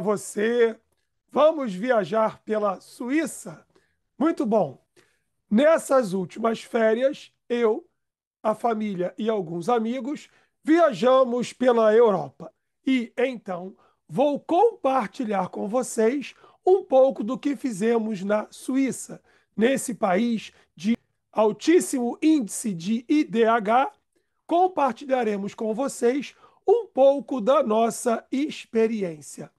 Olá, você! Vamos viajar pela Suíça? Muito bom! Nessas últimas férias, eu, a família e alguns amigos viajamos pela Europa. E então vou compartilhar com vocês um pouco do que fizemos na Suíça, nesse país de altíssimo índice de IDH. Compartilharemos com vocês um pouco da nossa experiência.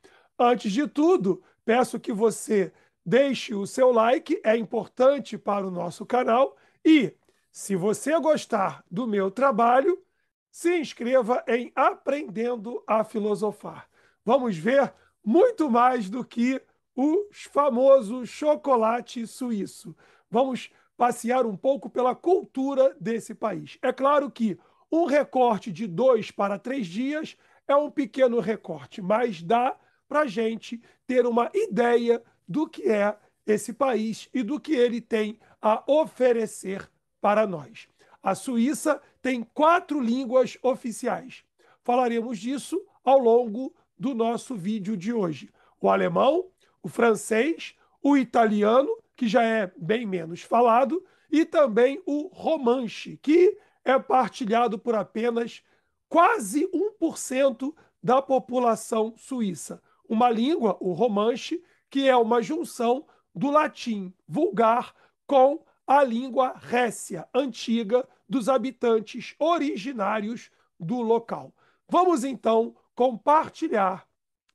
Antes de tudo, peço que você deixe o seu like, é importante para o nosso canal. E, se você gostar do meu trabalho, se inscreva em Aprendendo a Filosofar. Vamos ver muito mais do que o famoso chocolate suíço. Vamos passear um pouco pela cultura desse país. É claro que um recorte de dois para três dias é um pequeno recorte, mas dá para a gente ter uma ideia do que é esse país e do que ele tem a oferecer para nós. A Suíça tem quatro línguas oficiais. Falaremos disso ao longo do nosso vídeo de hoje. O alemão, o francês, o italiano, que já é bem menos falado, e também o romanche, que é partilhado por apenas quase 1% da população suíça uma língua, o romanche, que é uma junção do latim vulgar com a língua récia, antiga, dos habitantes originários do local. Vamos então compartilhar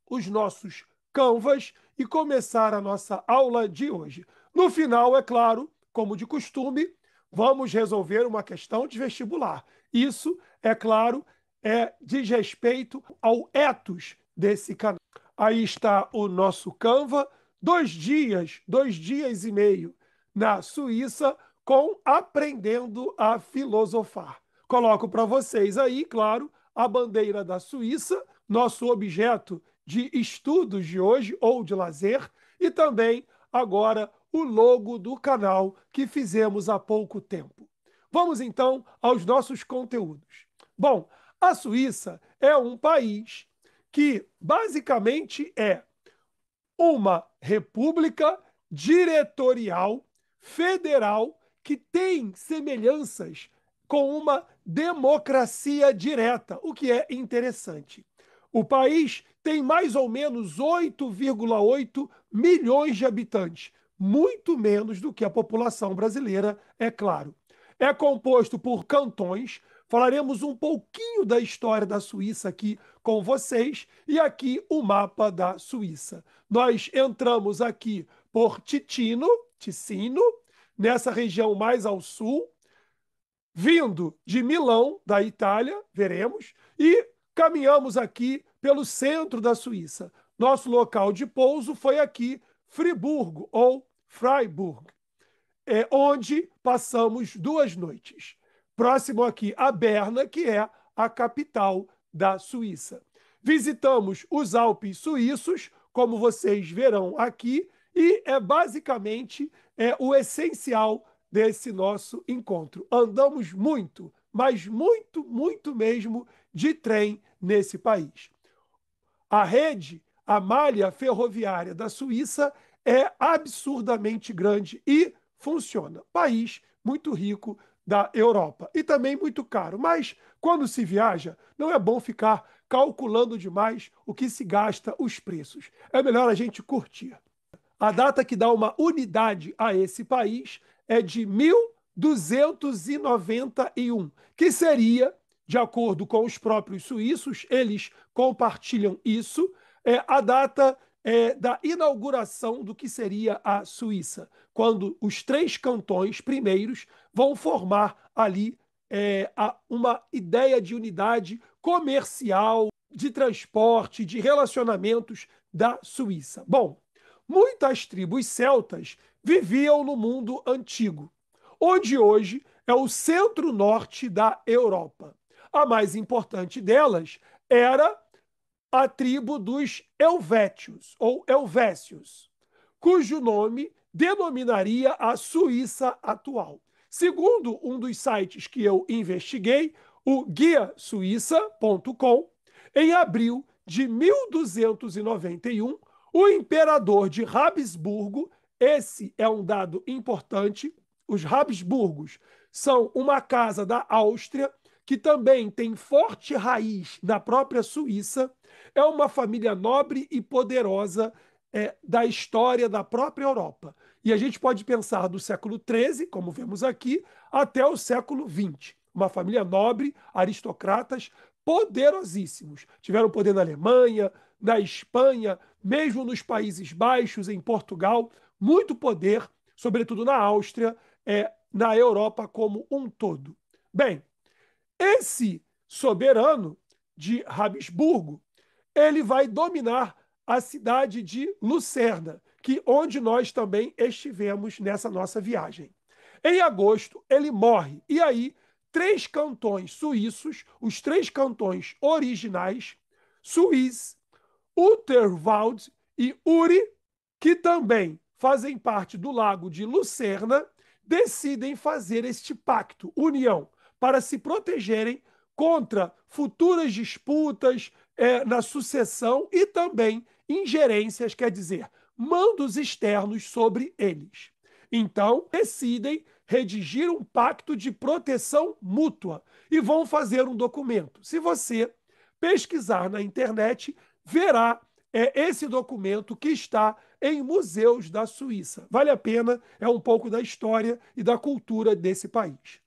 os nossos canvas e começar a nossa aula de hoje. No final, é claro, como de costume, vamos resolver uma questão de vestibular. Isso, é claro, é diz respeito ao ethos desse canal. Aí está o nosso Canva, dois dias, dois dias e meio na Suíça com Aprendendo a Filosofar. Coloco para vocês aí, claro, a bandeira da Suíça, nosso objeto de estudos de hoje ou de lazer, e também agora o logo do canal que fizemos há pouco tempo. Vamos então aos nossos conteúdos. Bom, a Suíça é um país que basicamente é uma república diretorial federal que tem semelhanças com uma democracia direta, o que é interessante. O país tem mais ou menos 8,8 milhões de habitantes, muito menos do que a população brasileira, é claro. É composto por cantões, Falaremos um pouquinho da história da Suíça aqui com vocês e aqui o mapa da Suíça. Nós entramos aqui por Titino, Ticino, nessa região mais ao sul, vindo de Milão, da Itália, veremos, e caminhamos aqui pelo centro da Suíça. Nosso local de pouso foi aqui, Friburgo ou Freiburg, é onde passamos duas noites. Próximo aqui, a Berna, que é a capital da Suíça. Visitamos os Alpes suíços, como vocês verão aqui, e é basicamente é, o essencial desse nosso encontro. Andamos muito, mas muito, muito mesmo de trem nesse país. A rede, a malha ferroviária da Suíça é absurdamente grande e funciona. País muito rico da Europa. E também muito caro. Mas, quando se viaja, não é bom ficar calculando demais o que se gasta, os preços. É melhor a gente curtir. A data que dá uma unidade a esse país é de 1291, que seria, de acordo com os próprios suíços, eles compartilham isso, é a data é, da inauguração do que seria a Suíça, quando os três cantões primeiros vão formar ali é, a, uma ideia de unidade comercial, de transporte, de relacionamentos da Suíça. Bom, muitas tribos celtas viviam no mundo antigo, onde hoje é o centro-norte da Europa. A mais importante delas era a tribo dos Helvétios, ou Helvécios, cujo nome denominaria a Suíça atual. Segundo um dos sites que eu investiguei, o guiasuíça.com, em abril de 1291, o imperador de Habsburgo, esse é um dado importante, os Habsburgos são uma casa da Áustria que também tem forte raiz na própria Suíça, é uma família nobre e poderosa é, da história da própria Europa. E a gente pode pensar do século XIII, como vemos aqui, até o século XX. Uma família nobre, aristocratas poderosíssimos. Tiveram poder na Alemanha, na Espanha, mesmo nos Países Baixos, em Portugal, muito poder, sobretudo na Áustria, é, na Europa como um todo. Bem, esse soberano de Habsburgo, ele vai dominar a cidade de Lucerna, que onde nós também estivemos nessa nossa viagem. Em agosto, ele morre e aí três cantões suíços, os três cantões originais, Suíça, Utterwald e Uri, que também fazem parte do lago de Lucerna, decidem fazer este pacto, união para se protegerem contra futuras disputas é, na sucessão e também ingerências, quer dizer, mandos externos sobre eles. Então, decidem redigir um pacto de proteção mútua e vão fazer um documento. Se você pesquisar na internet, verá é, esse documento que está em museus da Suíça. Vale a pena, é um pouco da história e da cultura desse país.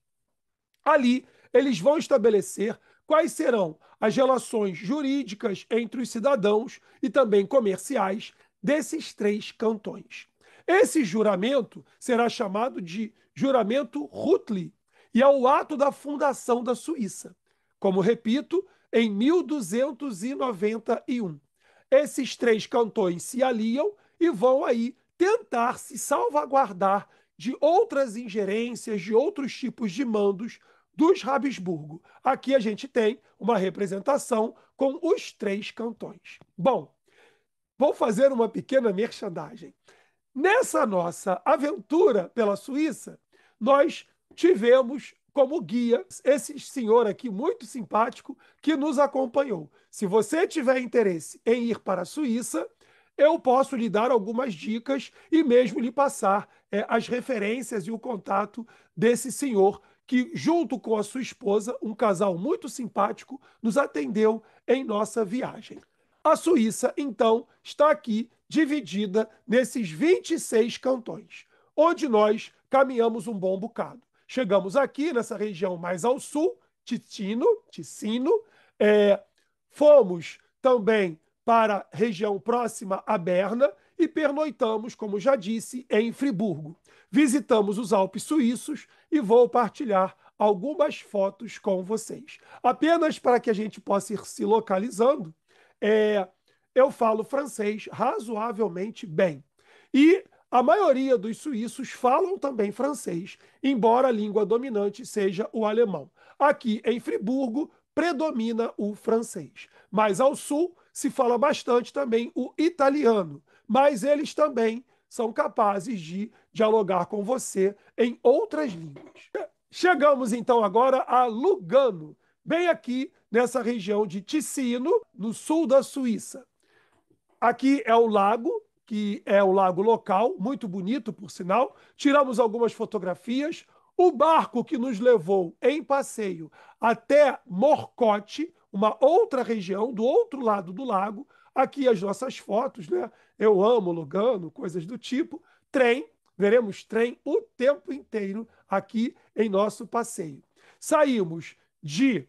Ali, eles vão estabelecer quais serão as relações jurídicas entre os cidadãos e também comerciais desses três cantões. Esse juramento será chamado de juramento Rutli e é o ato da fundação da Suíça. Como repito, em 1291. Esses três cantões se aliam e vão aí tentar se salvaguardar de outras ingerências, de outros tipos de mandos dos Habsburgo. Aqui a gente tem uma representação com os três cantões. Bom, vou fazer uma pequena merchandagem. Nessa nossa aventura pela Suíça, nós tivemos como guia esse senhor aqui muito simpático que nos acompanhou. Se você tiver interesse em ir para a Suíça, eu posso lhe dar algumas dicas e mesmo lhe passar é, as referências e o contato desse senhor que, junto com a sua esposa, um casal muito simpático, nos atendeu em nossa viagem. A Suíça, então, está aqui dividida nesses 26 cantões, onde nós caminhamos um bom bocado. Chegamos aqui, nessa região mais ao sul, Ticino, Ticino é, fomos também para a região próxima a Berna, e pernoitamos, como já disse, em Friburgo. Visitamos os Alpes suíços e vou partilhar algumas fotos com vocês. Apenas para que a gente possa ir se localizando, é, eu falo francês razoavelmente bem. E a maioria dos suíços falam também francês, embora a língua dominante seja o alemão. Aqui em Friburgo predomina o francês, mas ao sul se fala bastante também o italiano mas eles também são capazes de dialogar com você em outras línguas. Chegamos então agora a Lugano, bem aqui nessa região de Ticino, no sul da Suíça. Aqui é o lago, que é o lago local, muito bonito, por sinal. Tiramos algumas fotografias. O barco que nos levou em passeio até Morcote, uma outra região do outro lado do lago. Aqui as nossas fotos, né? eu amo Lugano, coisas do tipo. Trem, veremos trem o tempo inteiro aqui em nosso passeio. Saímos de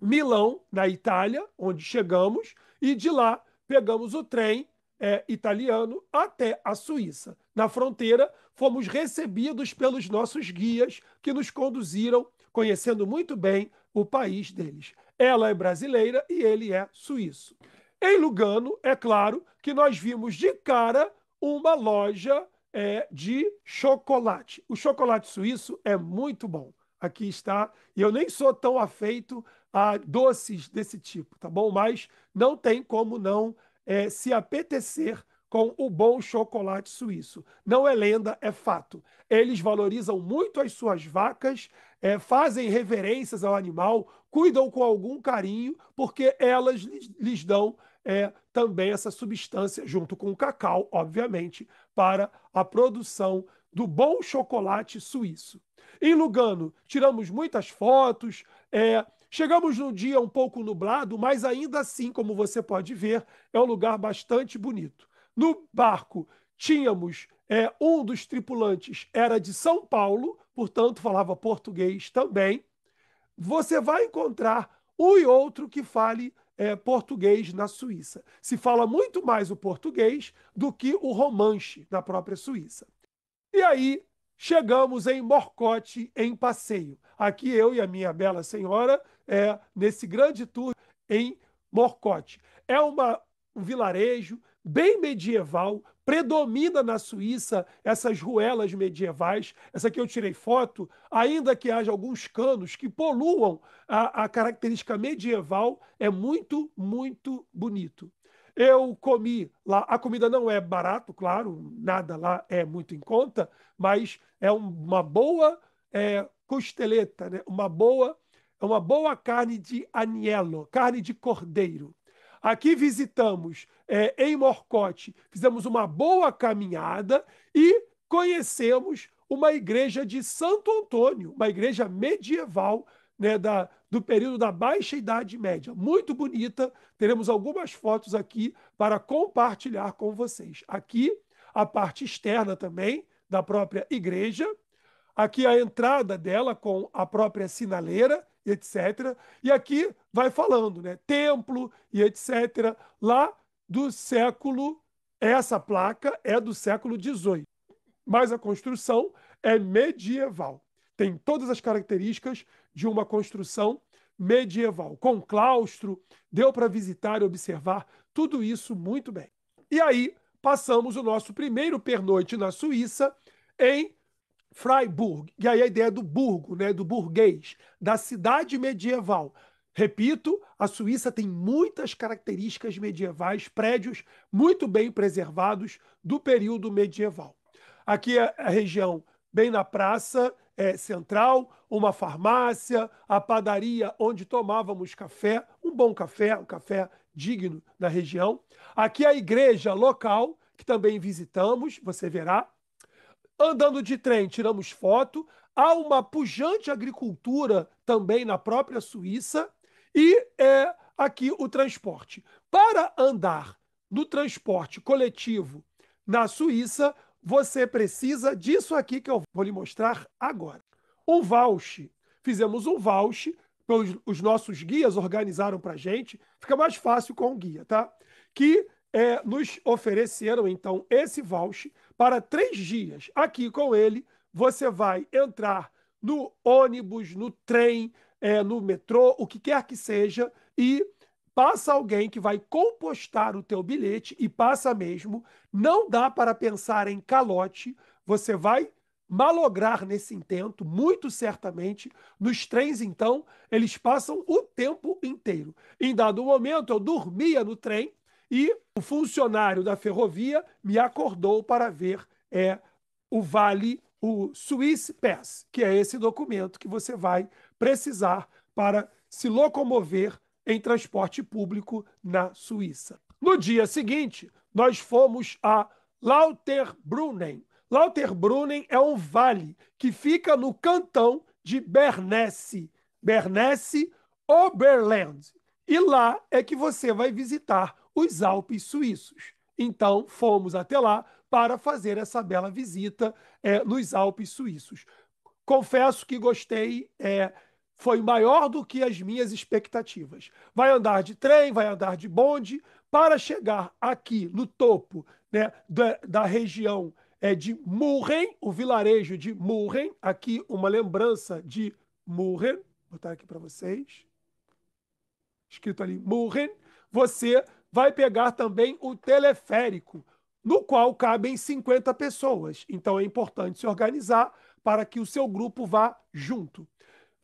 Milão, na Itália, onde chegamos, e de lá pegamos o trem é, italiano até a Suíça. Na fronteira, fomos recebidos pelos nossos guias que nos conduziram, conhecendo muito bem o país deles. Ela é brasileira e ele é suíço. Em Lugano, é claro que nós vimos de cara uma loja é, de chocolate. O chocolate suíço é muito bom. Aqui está. E eu nem sou tão afeito a doces desse tipo, tá bom? Mas não tem como não é, se apetecer com o bom chocolate suíço. Não é lenda, é fato. Eles valorizam muito as suas vacas, é, fazem reverências ao animal, cuidam com algum carinho, porque elas lhes, lhes dão é, também essa substância, junto com o cacau, obviamente, para a produção do bom chocolate suíço. Em Lugano, tiramos muitas fotos, é, chegamos num dia um pouco nublado, mas ainda assim, como você pode ver, é um lugar bastante bonito. No barco, tínhamos é, um dos tripulantes, era de São Paulo, portanto, falava português também. Você vai encontrar um e outro que fale é, português na Suíça. Se fala muito mais o português do que o romanche na própria Suíça. E aí chegamos em Morcote em passeio. Aqui eu e a minha bela senhora é, nesse grande tour em Morcote. É uma, um vilarejo bem medieval, predomina na Suíça essas ruelas medievais. Essa aqui eu tirei foto, ainda que haja alguns canos que poluam a, a característica medieval, é muito, muito bonito. Eu comi lá, a comida não é barato, claro, nada lá é muito em conta, mas é uma boa é, costeleta, né? uma boa é uma boa carne de anielo, carne de cordeiro. Aqui visitamos é, em Morcote, fizemos uma boa caminhada e conhecemos uma igreja de Santo Antônio, uma igreja medieval né, da, do período da Baixa Idade Média. Muito bonita. Teremos algumas fotos aqui para compartilhar com vocês. Aqui a parte externa também da própria igreja. Aqui a entrada dela com a própria sinaleira e etc. E aqui vai falando, né? Templo e etc. Lá do século. Essa placa é do século XVIII, mas a construção é medieval. Tem todas as características de uma construção medieval, com claustro, deu para visitar e observar tudo isso muito bem. E aí passamos o nosso primeiro pernoite na Suíça em Freiburg, e aí a ideia do burgo, né, do burguês, da cidade medieval. Repito, a Suíça tem muitas características medievais, prédios muito bem preservados do período medieval. Aqui é a região bem na praça é, central, uma farmácia, a padaria onde tomávamos café, um bom café, um café digno na região. Aqui é a igreja local, que também visitamos, você verá. Andando de trem, tiramos foto. Há uma pujante agricultura também na própria Suíça. E é, aqui o transporte. Para andar no transporte coletivo na Suíça, você precisa disso aqui que eu vou lhe mostrar agora. Um vouch. Fizemos um vouch, os nossos guias organizaram para gente. Fica mais fácil com o guia, tá? Que é, nos ofereceram, então, esse voucher para três dias. Aqui com ele, você vai entrar no ônibus, no trem, é, no metrô, o que quer que seja, e passa alguém que vai compostar o teu bilhete e passa mesmo. Não dá para pensar em calote. Você vai malograr nesse intento, muito certamente. Nos trens, então, eles passam o tempo inteiro. Em dado momento, eu dormia no trem e o funcionário da ferrovia me acordou para ver é o Vale, o Swiss Pass, que é esse documento que você vai precisar para se locomover em transporte público na Suíça. No dia seguinte, nós fomos a Lauterbrunnen. Lauterbrunnen é um vale que fica no cantão de Bernesse, Bernesse Oberland. E lá é que você vai visitar os Alpes suíços. Então, fomos até lá para fazer essa bela visita é, nos Alpes suíços. Confesso que gostei, é, foi maior do que as minhas expectativas. Vai andar de trem, vai andar de bonde, para chegar aqui no topo né, da, da região é, de Murren, o vilarejo de Murren, aqui uma lembrança de Murren, vou botar aqui para vocês, escrito ali Murren, você vai pegar também o teleférico, no qual cabem 50 pessoas. Então é importante se organizar para que o seu grupo vá junto.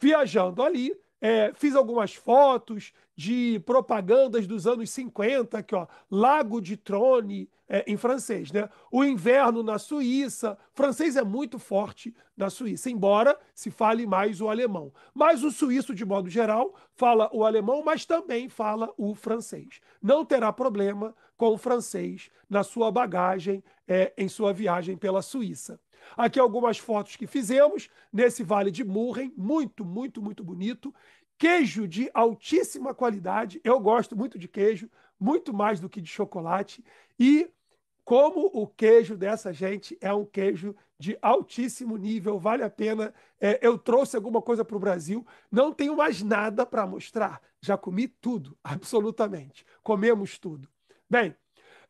Viajando ali, é, fiz algumas fotos de propagandas dos anos 50, aqui, ó, Lago de Trone, é, em francês. Né? O inverno na Suíça. Francês é muito forte na Suíça, embora se fale mais o alemão. Mas o suíço, de modo geral, fala o alemão, mas também fala o francês. Não terá problema com o francês na sua bagagem, é, em sua viagem pela Suíça. Aqui algumas fotos que fizemos nesse Vale de Murren, muito, muito, muito bonito. Queijo de altíssima qualidade, eu gosto muito de queijo, muito mais do que de chocolate. E como o queijo dessa gente é um queijo de altíssimo nível, vale a pena. É, eu trouxe alguma coisa para o Brasil, não tenho mais nada para mostrar. Já comi tudo, absolutamente. Comemos tudo. Bem,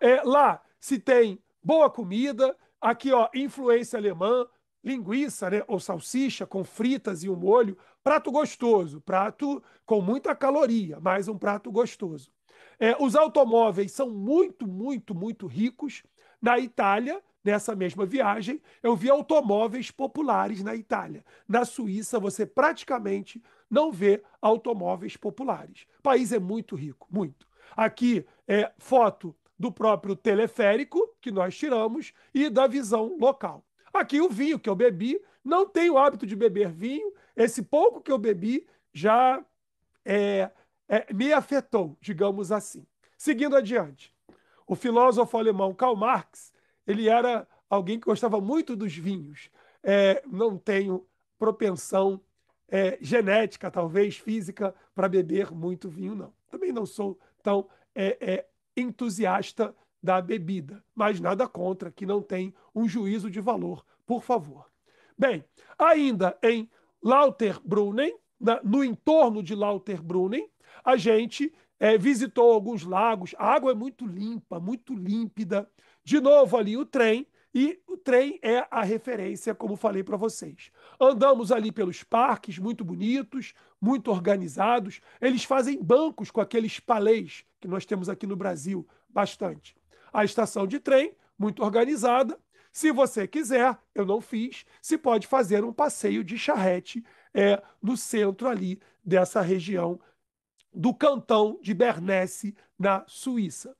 é, lá se tem boa comida, aqui ó, influência alemã, linguiça, né, ou salsicha com fritas e um molho, prato gostoso, prato com muita caloria, mas um prato gostoso. É, os automóveis são muito, muito, muito ricos. Na Itália, nessa mesma viagem, eu vi automóveis populares na Itália. Na Suíça, você praticamente não vê automóveis populares. O país é muito rico, muito. Aqui é foto do próprio teleférico que nós tiramos e da visão local. Aqui o vinho que eu bebi, não tenho hábito de beber vinho, esse pouco que eu bebi já é, é, me afetou, digamos assim. Seguindo adiante, o filósofo alemão Karl Marx, ele era alguém que gostava muito dos vinhos. É, não tenho propensão é, genética, talvez física, para beber muito vinho, não. Também não sou tão é, é, entusiasta da bebida, mas nada contra que não tem um juízo de valor, por favor. Bem, ainda em Lauterbrunnen, no entorno de Lauterbrunnen, a gente é, visitou alguns lagos. A água é muito limpa, muito límpida. De novo, ali o trem. E o trem é a referência, como falei para vocês. Andamos ali pelos parques, muito bonitos, muito organizados. Eles fazem bancos com aqueles palês que nós temos aqui no Brasil, bastante. A estação de trem, muito organizada. Se você quiser, eu não fiz, se pode fazer um passeio de charrete é, no centro ali dessa região do cantão de Bernesse, na Suíça.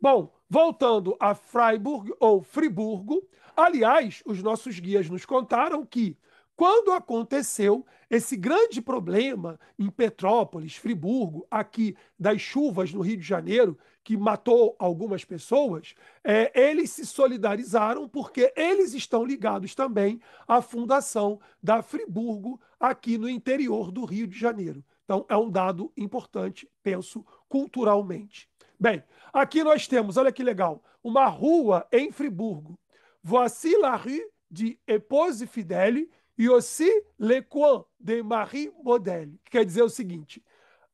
Bom, voltando a Freiburg ou Friburgo, aliás, os nossos guias nos contaram que quando aconteceu esse grande problema em Petrópolis, Friburgo, aqui das chuvas no Rio de Janeiro, que matou algumas pessoas, é, eles se solidarizaram porque eles estão ligados também à fundação da Friburgo aqui no interior do Rio de Janeiro. Então, é um dado importante, penso, culturalmente. Bem, aqui nós temos, olha que legal, uma rua em Friburgo. Voici la rue de Epose Fidèle e aussi le coin de Marie Modelle. Que quer dizer o seguinte,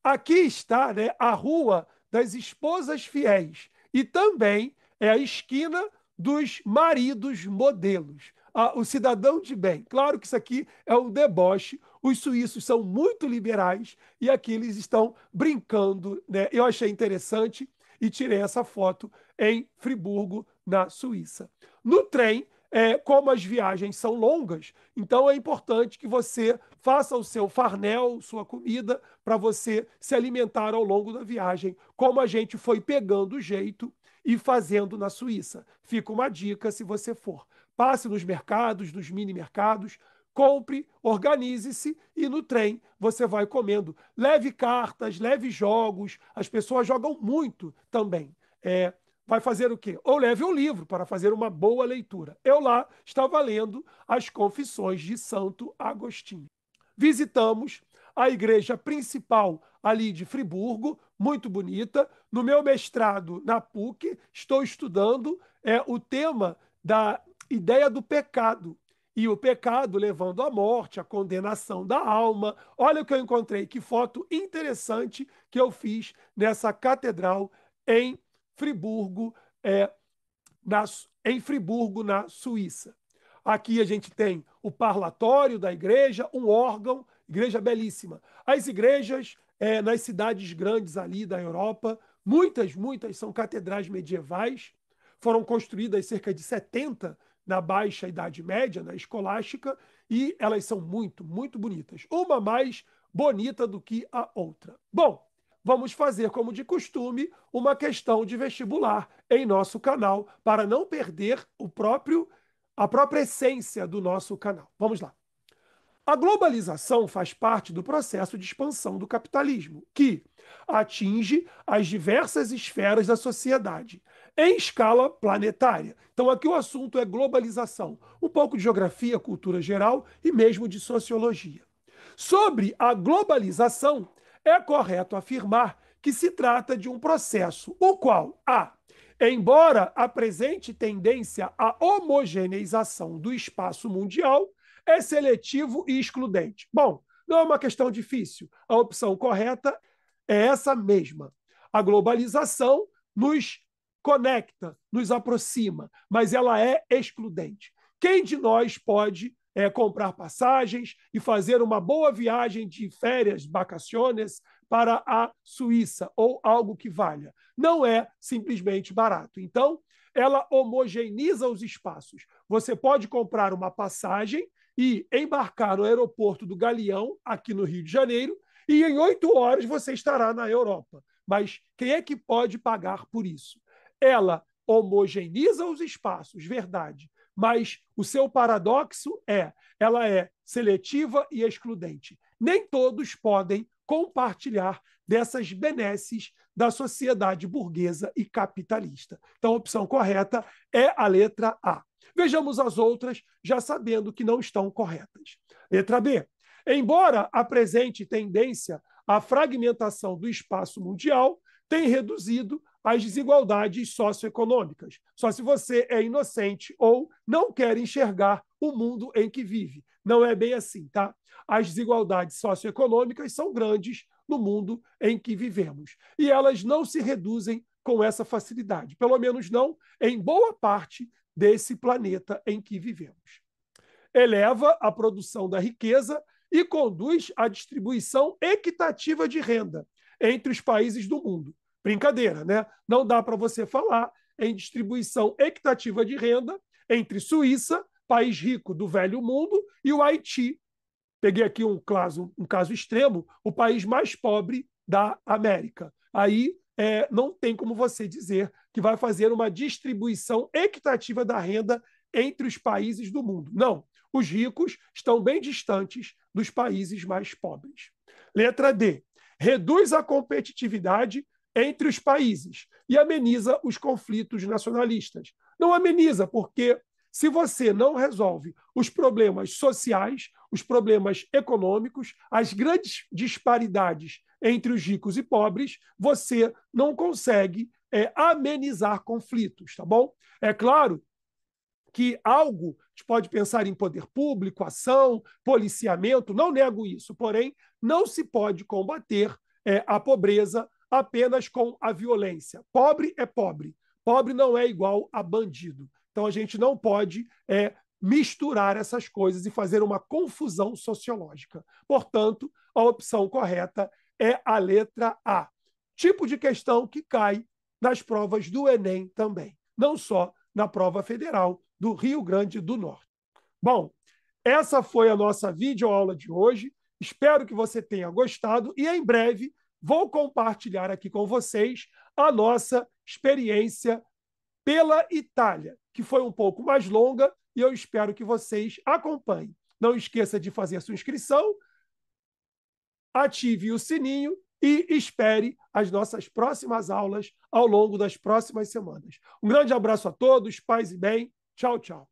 aqui está né, a rua das esposas fiéis e também é a esquina dos maridos modelos, a, o cidadão de bem. Claro que isso aqui é um deboche, os suíços são muito liberais e aqui eles estão brincando. Né? Eu achei interessante e tirei essa foto em Friburgo, na Suíça. No trem, é, como as viagens são longas, então é importante que você faça o seu farnel, sua comida, para você se alimentar ao longo da viagem, como a gente foi pegando o jeito e fazendo na Suíça. Fica uma dica se você for. Passe nos mercados, nos mini mercados, compre, organize-se e no trem você vai comendo. Leve cartas, leve jogos, as pessoas jogam muito também. É, vai fazer o quê? Ou leve um livro para fazer uma boa leitura. Eu lá estava lendo as Confissões de Santo Agostinho. Visitamos a igreja principal ali de Friburgo, muito bonita. No meu mestrado na PUC, estou estudando é, o tema da ideia do pecado e o pecado levando à morte, à condenação da alma. Olha o que eu encontrei, que foto interessante que eu fiz nessa catedral em Friburgo, é, na, em Friburgo, na Suíça. Aqui a gente tem o parlatório da igreja, um órgão, igreja belíssima. As igrejas é, nas cidades grandes ali da Europa, muitas, muitas são catedrais medievais, foram construídas cerca de 70 na baixa Idade Média, na escolástica, e elas são muito, muito bonitas. Uma mais bonita do que a outra. Bom, vamos fazer, como de costume, uma questão de vestibular em nosso canal para não perder o próprio a própria essência do nosso canal. Vamos lá. A globalização faz parte do processo de expansão do capitalismo, que atinge as diversas esferas da sociedade, em escala planetária. Então aqui o assunto é globalização, um pouco de geografia, cultura geral e mesmo de sociologia. Sobre a globalização, é correto afirmar que se trata de um processo o qual a Embora a presente tendência à homogeneização do espaço mundial é seletivo e excludente. Bom, não é uma questão difícil. A opção correta é essa mesma. A globalização nos conecta, nos aproxima, mas ela é excludente. Quem de nós pode é, comprar passagens e fazer uma boa viagem de férias, vacaciones, para a Suíça ou algo que valha? Não é simplesmente barato. Então, ela homogeneiza os espaços. Você pode comprar uma passagem e embarcar no aeroporto do Galeão, aqui no Rio de Janeiro, e em oito horas você estará na Europa. Mas quem é que pode pagar por isso? Ela homogeneiza os espaços, verdade, mas o seu paradoxo é, ela é seletiva e excludente. Nem todos podem compartilhar dessas benesses da sociedade burguesa e capitalista. Então, a opção correta é a letra A. Vejamos as outras, já sabendo que não estão corretas. Letra B. Embora a presente tendência à fragmentação do espaço mundial, tenha reduzido as desigualdades socioeconômicas, só se você é inocente ou não quer enxergar o mundo em que vive. Não é bem assim, tá? As desigualdades socioeconômicas são grandes no mundo em que vivemos e elas não se reduzem com essa facilidade, pelo menos não em boa parte desse planeta em que vivemos. Eleva a produção da riqueza e conduz à distribuição equitativa de renda entre os países do mundo, Brincadeira, né? Não dá para você falar em distribuição equitativa de renda entre Suíça, país rico do velho mundo, e o Haiti. Peguei aqui um caso, um caso extremo, o país mais pobre da América. Aí é, não tem como você dizer que vai fazer uma distribuição equitativa da renda entre os países do mundo. Não. Os ricos estão bem distantes dos países mais pobres. Letra D. Reduz a competitividade entre os países e ameniza os conflitos nacionalistas. Não ameniza, porque se você não resolve os problemas sociais, os problemas econômicos, as grandes disparidades entre os ricos e pobres, você não consegue é, amenizar conflitos, tá bom? É claro que algo, a gente pode pensar em poder público, ação, policiamento, não nego isso, porém, não se pode combater é, a pobreza apenas com a violência. Pobre é pobre. Pobre não é igual a bandido. Então a gente não pode é, misturar essas coisas e fazer uma confusão sociológica. Portanto, a opção correta é a letra A. Tipo de questão que cai nas provas do Enem também, não só na prova federal do Rio Grande do Norte. Bom, essa foi a nossa videoaula de hoje. Espero que você tenha gostado e em breve vou compartilhar aqui com vocês a nossa experiência pela Itália, que foi um pouco mais longa e eu espero que vocês acompanhem. Não esqueça de fazer a sua inscrição, ative o sininho e espere as nossas próximas aulas ao longo das próximas semanas. Um grande abraço a todos, paz e bem. Tchau, tchau.